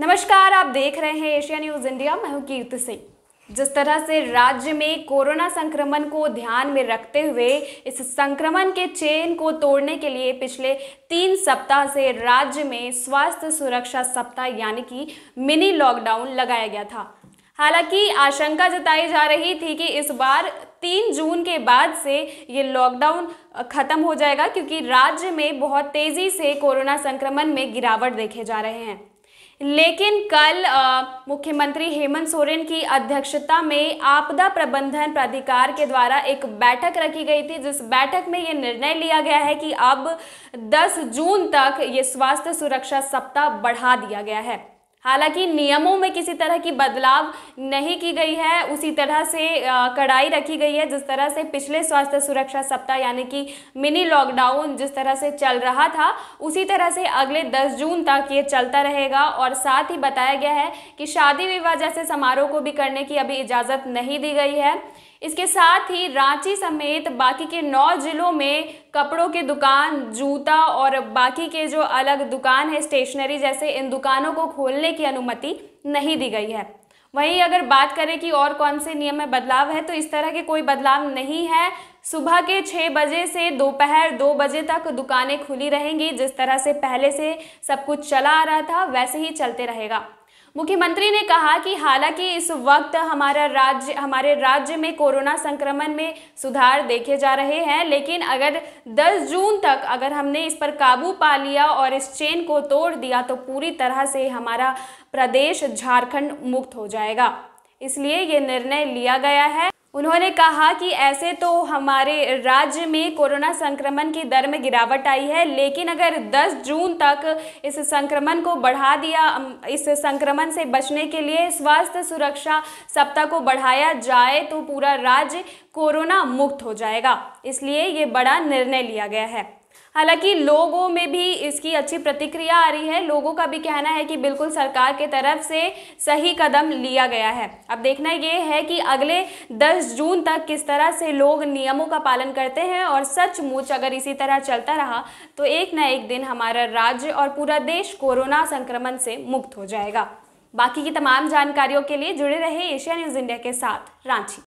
नमस्कार आप देख रहे हैं एशिया न्यूज इंडिया मैं हूं कीर्ति सिंह जिस तरह से राज्य में कोरोना संक्रमण को ध्यान में रखते हुए इस संक्रमण के चेन को तोड़ने के लिए पिछले तीन सप्ताह से राज्य में स्वास्थ्य सुरक्षा सप्ताह यानी कि मिनी लॉकडाउन लगाया गया था हालांकि आशंका जताई जा रही थी कि इस बार तीन जून के बाद से ये लॉकडाउन ख़त्म हो जाएगा क्योंकि राज्य में बहुत तेज़ी से कोरोना संक्रमण में गिरावट देखे जा रहे हैं लेकिन कल मुख्यमंत्री हेमंत सोरेन की अध्यक्षता में आपदा प्रबंधन प्राधिकार के द्वारा एक बैठक रखी गई थी जिस बैठक में ये निर्णय लिया गया है कि अब 10 जून तक ये स्वास्थ्य सुरक्षा सप्ताह बढ़ा दिया गया है हालांकि नियमों में किसी तरह की बदलाव नहीं की गई है उसी तरह से कड़ाई रखी गई है जिस तरह से पिछले स्वास्थ्य सुरक्षा सप्ताह यानी कि मिनी लॉकडाउन जिस तरह से चल रहा था उसी तरह से अगले 10 जून तक ये चलता रहेगा और साथ ही बताया गया है कि शादी विवाह जैसे समारोह को भी करने की अभी इजाज़त नहीं दी गई है इसके साथ ही रांची समेत बाकी के नौ जिलों में कपड़ों के दुकान जूता और बाकी के जो अलग दुकान है स्टेशनरी जैसे इन दुकानों को खोलने की अनुमति नहीं दी गई है वहीं अगर बात करें कि और कौन से नियम में बदलाव है तो इस तरह के कोई बदलाव नहीं है सुबह के छः बजे से दोपहर दो बजे तक दुकानें खुली रहेंगी जिस तरह से पहले से सब कुछ चला आ रहा था वैसे ही चलते रहेगा मुख्यमंत्री ने कहा कि हालांकि इस वक्त हमारा राज्य हमारे राज्य में कोरोना संक्रमण में सुधार देखे जा रहे हैं लेकिन अगर 10 जून तक अगर हमने इस पर काबू पा लिया और इस चेन को तोड़ दिया तो पूरी तरह से हमारा प्रदेश झारखंड मुक्त हो जाएगा इसलिए ये निर्णय लिया गया है उन्होंने कहा कि ऐसे तो हमारे राज्य में कोरोना संक्रमण की दर में गिरावट आई है लेकिन अगर 10 जून तक इस संक्रमण को बढ़ा दिया इस संक्रमण से बचने के लिए स्वास्थ्य सुरक्षा सप्ताह को बढ़ाया जाए तो पूरा राज्य कोरोना मुक्त हो जाएगा इसलिए ये बड़ा निर्णय लिया गया है हालांकि लोगों में भी इसकी अच्छी प्रतिक्रिया आ रही है लोगों का भी कहना है कि बिल्कुल सरकार के तरफ से सही कदम लिया गया है अब देखना ये है कि अगले 10 जून तक किस तरह से लोग नियमों का पालन करते हैं और सचमुच अगर इसी तरह चलता रहा तो एक न एक दिन हमारा राज्य और पूरा देश कोरोना संक्रमण से मुक्त हो जाएगा बाकी की तमाम जानकारियों के लिए जुड़े रहे एशिया न्यूज़ इंडिया के साथ रांची